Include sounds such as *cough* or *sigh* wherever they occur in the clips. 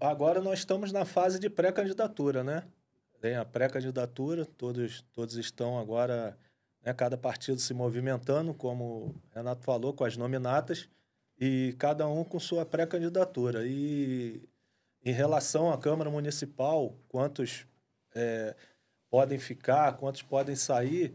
Agora nós estamos na fase de pré-candidatura, né? Tem a pré-candidatura, todos, todos estão agora, né, cada partido se movimentando, como o Renato falou, com as nominatas, e cada um com sua pré-candidatura. E em relação à Câmara Municipal, quantos é, podem ficar, quantos podem sair,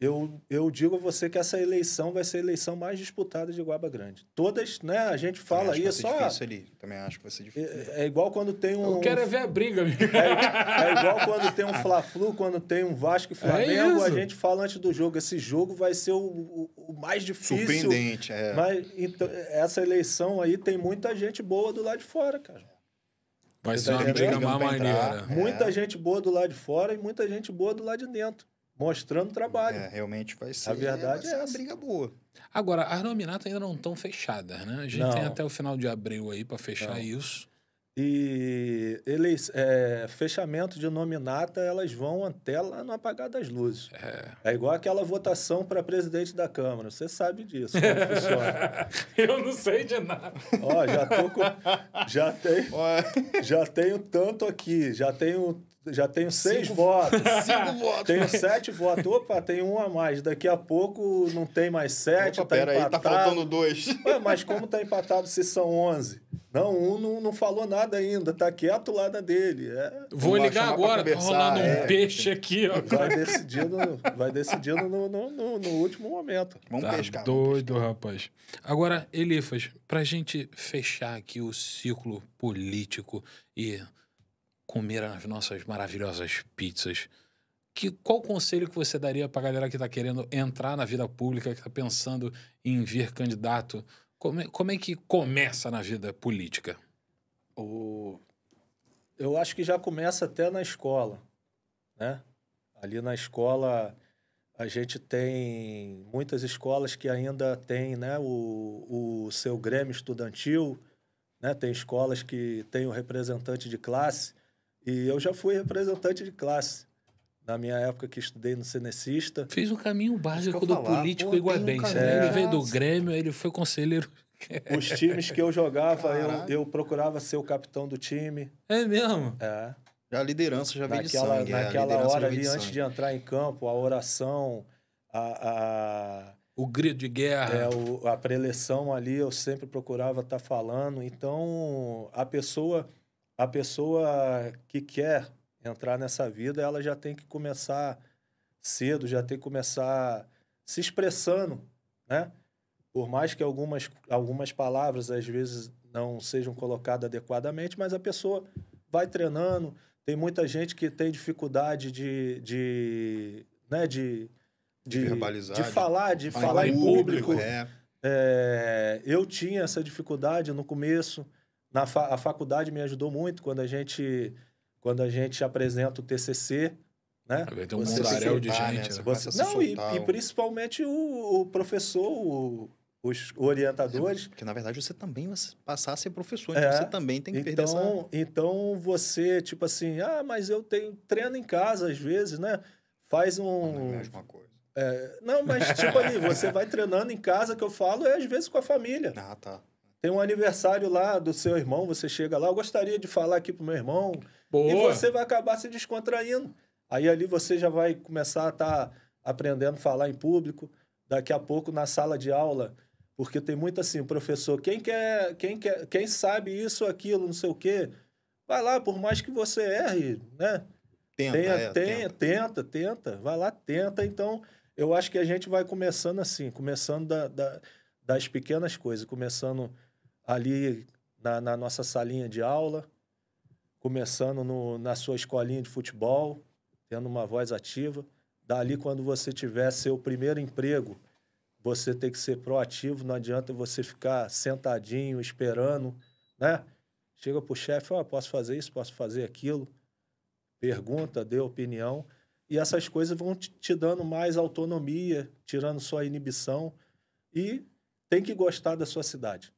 eu, eu digo a você que essa eleição vai ser a eleição mais disputada de Guaba Grande. Todas, né? A gente fala aí, é só. Difícil ali. Também acho que vai ser difícil. É, é igual quando tem um. Eu quero é ver a briga, amigo. É, é igual quando tem um Fla-Flu, quando tem um Vasco e é Flamengo, a gente fala antes do jogo. Esse jogo vai ser o, o, o mais difícil. Surpreendente, é. Mas então, essa eleição aí tem muita gente boa do lado de fora, cara. Vai ser uma briga má maneira. Muita gente boa do lado de fora e muita gente boa do lado de dentro mostrando trabalho. É, realmente vai ser. A verdade é, é briga boa. Agora, as nominatas ainda não estão fechadas, né? A gente não. tem até o final de abril aí para fechar não. isso. E eles, é, fechamento de nominata, elas vão até lá no apagar das luzes. É, é igual aquela votação para presidente da Câmara. Você sabe disso, *laughs* como funciona. Eu não sei de nada. Ó, já tô com, já, tenho já tenho tanto aqui, já tenho já tenho seis votos. *laughs* *laughs* Cinco votos. Tenho sete votos. Opa, tem um a mais. Daqui a pouco não tem mais sete. Opa, tá pera empatado. aí, tá faltando dois. *laughs* Ué, mas como tá empatado se são onze? Não, um não, não falou nada ainda, tá quieto lá na dele. É, Vou ligar agora, tá rolando um é, peixe aqui. Ó. Vai decidindo, vai decidindo no, no, no, no último momento. Vamos tá pescar. doido, pescar. rapaz. Agora, Elifas, pra gente fechar aqui o ciclo político e comer as nossas maravilhosas pizzas. Que, qual conselho que você daria para a galera que está querendo entrar na vida pública, que está pensando em vir candidato? Como, como é que começa na vida política? O... Eu acho que já começa até na escola, né? Ali na escola a gente tem muitas escolas que ainda tem né, o, o seu grêmio estudantil, né, tem escolas que tem o representante de classe, e eu já fui representante de classe. Na minha época que estudei no Cenecista. Fez o um caminho básico do falar. político igual iguabense. Um né? Ele veio do Grêmio, ele foi conselheiro. É. Os times que eu jogava, eu, eu, procurava ser o capitão do time. É mesmo? É. A liderança já veio naquela, é, de sangue. Naquela é, hora ali, de antes de entrar em campo, a oração, a... a o grito de guerra. É, o, a preleção ali, eu sempre procurava estar tá falando. Então, a pessoa a pessoa que quer entrar nessa vida, ela já tem que começar cedo, já tem que começar se expressando, né? Por mais que algumas, algumas palavras às vezes não sejam colocadas adequadamente, mas a pessoa vai treinando. Tem muita gente que tem dificuldade de, de, né, de, de, de verbalizar, de falar, de falar, em público. público. É. É, eu tinha essa dificuldade no começo. Na fa a faculdade me ajudou muito quando a gente, quando a gente apresenta o TCC, né? Tem um você mundaréu de gente. Né? né? Você Não, e, e, principalmente o, o professor, o, os orientadores. porque que na verdade você também vai passar a ser professor, então é, você também tem que então, perder essa... Então você, tipo assim, ah, mas eu tenho treino em casa às vezes, né? Faz um. Não, é coisa. É, não, mas tipo ali, você *laughs* vai treinando em casa, que eu falo, é às vezes com a família. Ah, tá. Tem um aniversário lá do seu irmão, você chega lá, eu gostaria de falar aqui pro meu irmão. Boa. E você vai acabar se descontraindo. Aí ali você já vai começar a estar tá aprendendo a falar em público. Daqui a pouco na sala de aula, porque tem muito assim, professor, quem quer, quem quer, quem sabe isso, aquilo, não sei o quê, vai lá, por mais que você erre, né? Tenta, tenha, é, tenha, tenta. tenta, tenta, vai lá, tenta. Então, eu acho que a gente vai começando assim, começando da, da, das pequenas coisas, começando ali na, na nossa salinha de aula, começando no, na sua escolinha de futebol, tendo uma voz ativa. Dali, quando você tiver seu primeiro emprego, você tem que ser proativo, não adianta você ficar sentadinho, esperando, né? Chega para o chefe, oh, posso fazer isso, posso fazer aquilo. Pergunta, dê opinião. E essas coisas vão te dando mais autonomia, tirando sua inibição. E tem que gostar da sua cidade.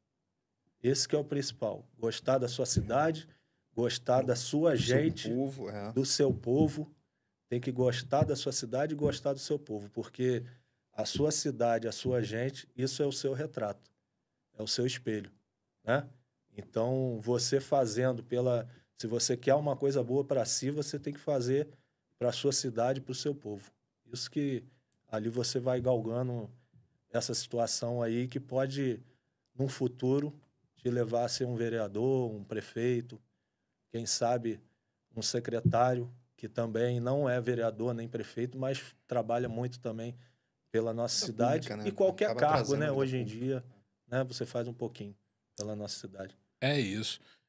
Esse que é o principal. Gostar da sua cidade, gostar da sua do gente, seu povo, é. do seu povo. Tem que gostar da sua cidade e gostar do seu povo, porque a sua cidade, a sua gente, isso é o seu retrato, é o seu espelho, né? Então, você fazendo pela, se você quer uma coisa boa para si, você tem que fazer para a sua cidade, para o seu povo. Isso que ali você vai galgando essa situação aí que pode, num futuro, te levar a ser um vereador, um prefeito, quem sabe um secretário, que também não é vereador nem prefeito, mas trabalha muito também pela nossa cidade. Pública, né? E qualquer Acaba cargo, né? Hoje em dia, né? né? você faz um pouquinho pela nossa cidade. É isso.